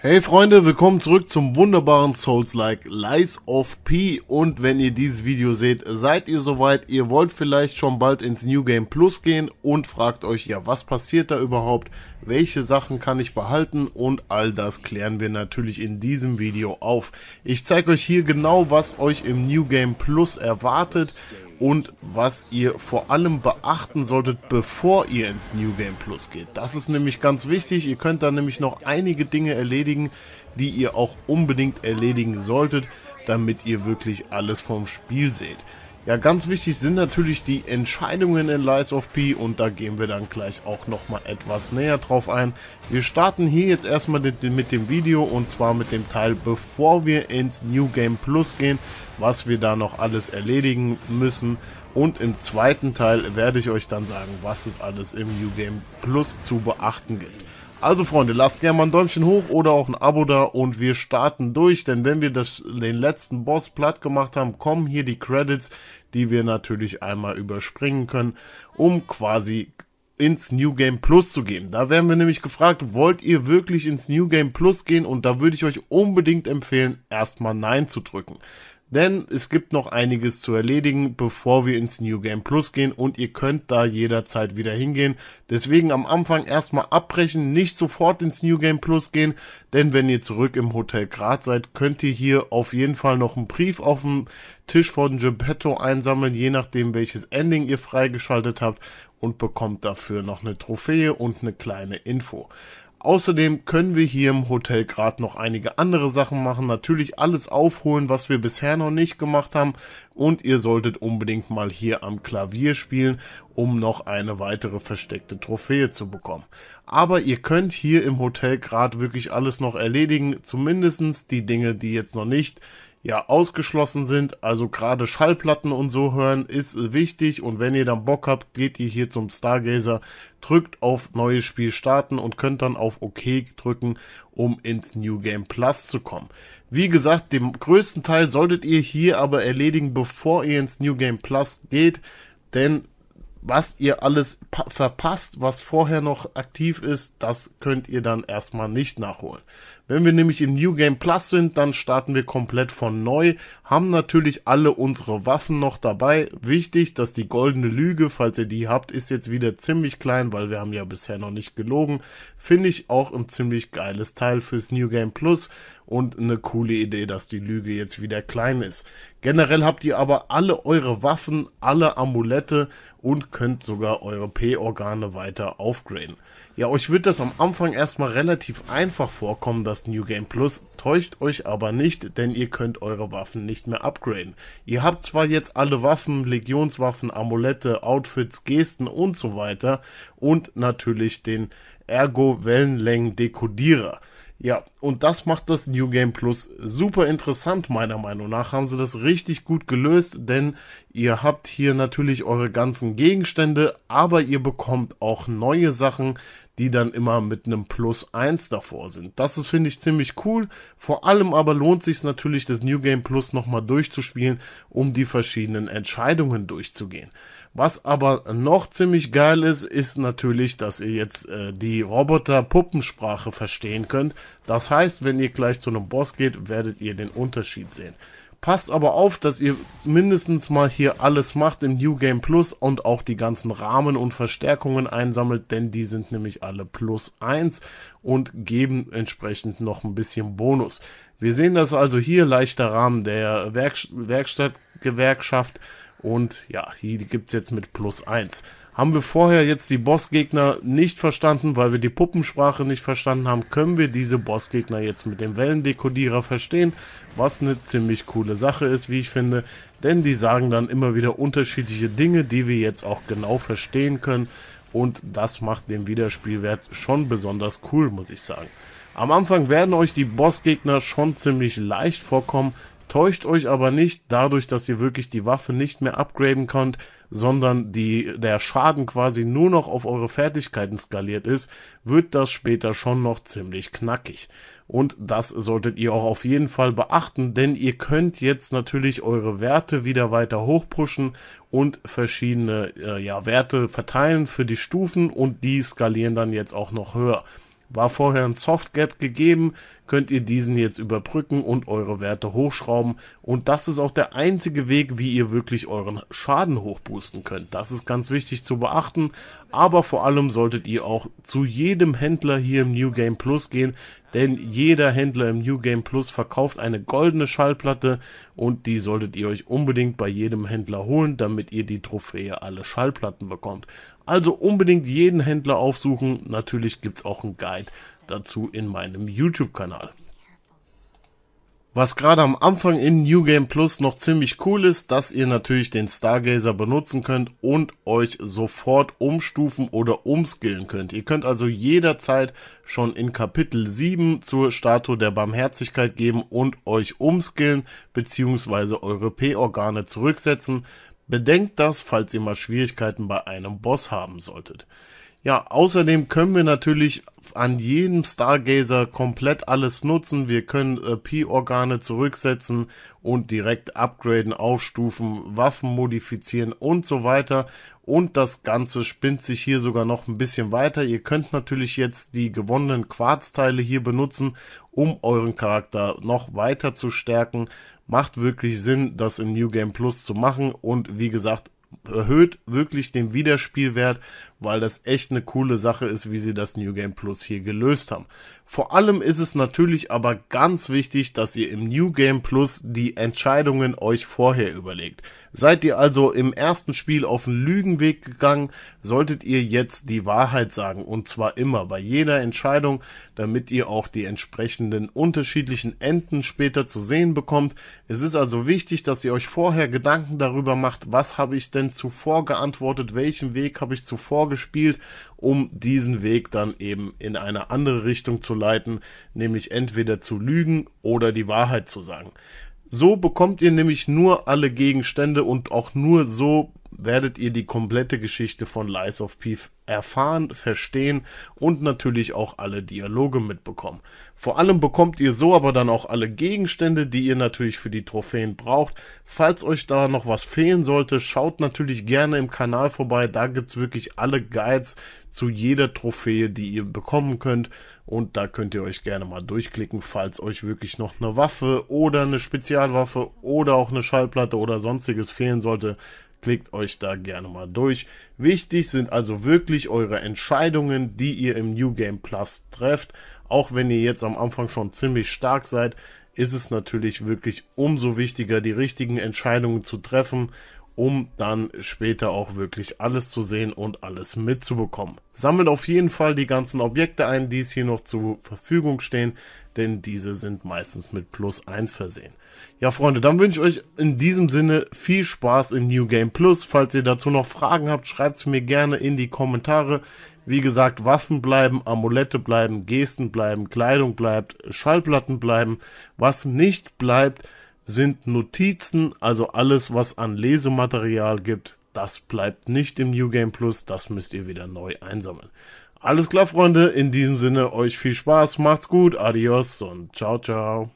Hey Freunde, willkommen zurück zum wunderbaren Souls-like Lies of P und wenn ihr dieses Video seht, seid ihr soweit, ihr wollt vielleicht schon bald ins New Game Plus gehen und fragt euch, ja was passiert da überhaupt, welche Sachen kann ich behalten und all das klären wir natürlich in diesem Video auf. Ich zeige euch hier genau, was euch im New Game Plus erwartet und was ihr vor allem beachten solltet, bevor ihr ins New Game Plus geht. Das ist nämlich ganz wichtig. Ihr könnt da nämlich noch einige Dinge erledigen, die ihr auch unbedingt erledigen solltet, damit ihr wirklich alles vom Spiel seht. Ja, ganz wichtig sind natürlich die Entscheidungen in Lies of P und da gehen wir dann gleich auch nochmal etwas näher drauf ein. Wir starten hier jetzt erstmal mit dem Video und zwar mit dem Teil, bevor wir ins New Game Plus gehen, was wir da noch alles erledigen müssen. Und im zweiten Teil werde ich euch dann sagen, was es alles im New Game Plus zu beachten gibt. Also Freunde, lasst gerne mal ein Däumchen hoch oder auch ein Abo da und wir starten durch, denn wenn wir das, den letzten Boss platt gemacht haben, kommen hier die Credits, die wir natürlich einmal überspringen können, um quasi ins New Game Plus zu gehen. Da werden wir nämlich gefragt, wollt ihr wirklich ins New Game Plus gehen? Und da würde ich euch unbedingt empfehlen, erstmal Nein zu drücken. Denn es gibt noch einiges zu erledigen, bevor wir ins New Game Plus gehen und ihr könnt da jederzeit wieder hingehen. Deswegen am Anfang erstmal abbrechen, nicht sofort ins New Game Plus gehen, denn wenn ihr zurück im Hotel Grad seid, könnt ihr hier auf jeden Fall noch einen Brief auf dem Tisch von Geppetto einsammeln, je nachdem welches Ending ihr freigeschaltet habt und bekommt dafür noch eine Trophäe und eine kleine Info. Außerdem können wir hier im Hotel gerade noch einige andere Sachen machen. Natürlich alles aufholen, was wir bisher noch nicht gemacht haben. Und ihr solltet unbedingt mal hier am Klavier spielen, um noch eine weitere versteckte Trophäe zu bekommen. Aber ihr könnt hier im Hotel gerade wirklich alles noch erledigen. Zumindest die Dinge, die jetzt noch nicht ja ausgeschlossen sind. Also gerade Schallplatten und so hören ist wichtig. Und wenn ihr dann Bock habt, geht ihr hier zum Stargazer, drückt auf neues Spiel starten und könnt dann auf OK drücken, um ins New Game Plus zu kommen. Wie gesagt, den größten Teil solltet ihr hier aber erledigen, bevor ihr ins New Game Plus geht. Denn was ihr alles verpasst, was vorher noch aktiv ist, das könnt ihr dann erstmal nicht nachholen. Wenn wir nämlich im New Game Plus sind, dann starten wir komplett von neu, haben natürlich alle unsere Waffen noch dabei. Wichtig, dass die goldene Lüge, falls ihr die habt, ist jetzt wieder ziemlich klein, weil wir haben ja bisher noch nicht gelogen. Finde ich auch ein ziemlich geiles Teil fürs New Game Plus und eine coole Idee, dass die Lüge jetzt wieder klein ist. Generell habt ihr aber alle eure Waffen, alle Amulette und könnt sogar eure P-Organe weiter aufgraden. Ja, euch wird das am Anfang erstmal relativ einfach vorkommen, das New Game Plus, täuscht euch aber nicht, denn ihr könnt eure Waffen nicht mehr upgraden. Ihr habt zwar jetzt alle Waffen, Legionswaffen, Amulette, Outfits, Gesten und so weiter und natürlich den ergo wellenlängen dekodierer Ja, und das macht das New Game Plus super interessant, meiner Meinung nach. Haben sie das richtig gut gelöst, denn ihr habt hier natürlich eure ganzen Gegenstände, aber ihr bekommt auch neue Sachen, die dann immer mit einem Plus 1 davor sind. Das finde ich ziemlich cool. Vor allem aber lohnt sich natürlich, das New Game Plus nochmal durchzuspielen, um die verschiedenen Entscheidungen durchzugehen. Was aber noch ziemlich geil ist, ist natürlich, dass ihr jetzt äh, die Roboter-Puppensprache verstehen könnt. Das heißt, wenn ihr gleich zu einem Boss geht, werdet ihr den Unterschied sehen. Passt aber auf, dass ihr mindestens mal hier alles macht im New Game Plus und auch die ganzen Rahmen und Verstärkungen einsammelt, denn die sind nämlich alle plus 1 und geben entsprechend noch ein bisschen Bonus. Wir sehen das also hier, leichter Rahmen der Werk Werkstattgewerkschaft und ja, hier gibt es jetzt mit plus 1. Haben wir vorher jetzt die Bossgegner nicht verstanden, weil wir die Puppensprache nicht verstanden haben, können wir diese Bossgegner jetzt mit dem Wellendekodierer verstehen, was eine ziemlich coole Sache ist, wie ich finde, denn die sagen dann immer wieder unterschiedliche Dinge, die wir jetzt auch genau verstehen können und das macht den Wiederspielwert schon besonders cool, muss ich sagen. Am Anfang werden euch die Bossgegner schon ziemlich leicht vorkommen, Täuscht euch aber nicht dadurch, dass ihr wirklich die Waffe nicht mehr upgraden könnt, sondern die, der Schaden quasi nur noch auf eure Fertigkeiten skaliert ist, wird das später schon noch ziemlich knackig. Und das solltet ihr auch auf jeden Fall beachten, denn ihr könnt jetzt natürlich eure Werte wieder weiter hochpushen und verschiedene äh, ja, Werte verteilen für die Stufen und die skalieren dann jetzt auch noch höher. War vorher ein Softgap gegeben, könnt ihr diesen jetzt überbrücken und eure Werte hochschrauben. Und das ist auch der einzige Weg, wie ihr wirklich euren Schaden hochboosten könnt. Das ist ganz wichtig zu beachten. Aber vor allem solltet ihr auch zu jedem Händler hier im New Game Plus gehen, denn jeder Händler im New Game Plus verkauft eine goldene Schallplatte und die solltet ihr euch unbedingt bei jedem Händler holen, damit ihr die Trophäe alle Schallplatten bekommt. Also unbedingt jeden Händler aufsuchen, natürlich gibt es auch einen Guide dazu in meinem YouTube-Kanal. Was gerade am Anfang in New Game Plus noch ziemlich cool ist, dass ihr natürlich den Stargazer benutzen könnt und euch sofort umstufen oder umskillen könnt. Ihr könnt also jederzeit schon in Kapitel 7 zur Statue der Barmherzigkeit geben und euch umskillen bzw. eure P-Organe zurücksetzen. Bedenkt das, falls ihr mal Schwierigkeiten bei einem Boss haben solltet. Ja, außerdem können wir natürlich an jedem Stargazer komplett alles nutzen. Wir können äh, P-Organe zurücksetzen und direkt upgraden, aufstufen, Waffen modifizieren und so weiter. Und das Ganze spinnt sich hier sogar noch ein bisschen weiter. Ihr könnt natürlich jetzt die gewonnenen Quarzteile hier benutzen, um euren Charakter noch weiter zu stärken. Macht wirklich Sinn, das in New Game Plus zu machen. Und wie gesagt, erhöht wirklich den Wiederspielwert weil das echt eine coole Sache ist, wie sie das New Game Plus hier gelöst haben. Vor allem ist es natürlich aber ganz wichtig, dass ihr im New Game Plus die Entscheidungen euch vorher überlegt. Seid ihr also im ersten Spiel auf den Lügenweg gegangen, solltet ihr jetzt die Wahrheit sagen und zwar immer bei jeder Entscheidung, damit ihr auch die entsprechenden unterschiedlichen Enden später zu sehen bekommt. Es ist also wichtig, dass ihr euch vorher Gedanken darüber macht, was habe ich denn zuvor geantwortet, welchen Weg habe ich zuvor vorgespielt, um diesen Weg dann eben in eine andere Richtung zu leiten, nämlich entweder zu lügen oder die Wahrheit zu sagen. So bekommt ihr nämlich nur alle Gegenstände und auch nur so werdet ihr die komplette Geschichte von Lies of Peace erfahren, verstehen und natürlich auch alle Dialoge mitbekommen. Vor allem bekommt ihr so aber dann auch alle Gegenstände, die ihr natürlich für die Trophäen braucht. Falls euch da noch was fehlen sollte, schaut natürlich gerne im Kanal vorbei. Da gibt es wirklich alle Guides zu jeder Trophäe, die ihr bekommen könnt. Und da könnt ihr euch gerne mal durchklicken, falls euch wirklich noch eine Waffe oder eine Spezialwaffe oder auch eine Schallplatte oder sonstiges fehlen sollte Klickt euch da gerne mal durch. Wichtig sind also wirklich eure Entscheidungen, die ihr im New Game Plus trefft. Auch wenn ihr jetzt am Anfang schon ziemlich stark seid, ist es natürlich wirklich umso wichtiger, die richtigen Entscheidungen zu treffen, um dann später auch wirklich alles zu sehen und alles mitzubekommen. Sammelt auf jeden Fall die ganzen Objekte ein, die es hier noch zur Verfügung stehen, denn diese sind meistens mit plus 1 versehen. Ja, Freunde, dann wünsche ich euch in diesem Sinne viel Spaß im New Game Plus. Falls ihr dazu noch Fragen habt, schreibt es mir gerne in die Kommentare. Wie gesagt, Waffen bleiben, Amulette bleiben, Gesten bleiben, Kleidung bleibt, Schallplatten bleiben. Was nicht bleibt, sind Notizen, also alles, was an Lesematerial gibt. Das bleibt nicht im New Game Plus, das müsst ihr wieder neu einsammeln. Alles klar, Freunde, in diesem Sinne euch viel Spaß, macht's gut, adios und ciao, ciao.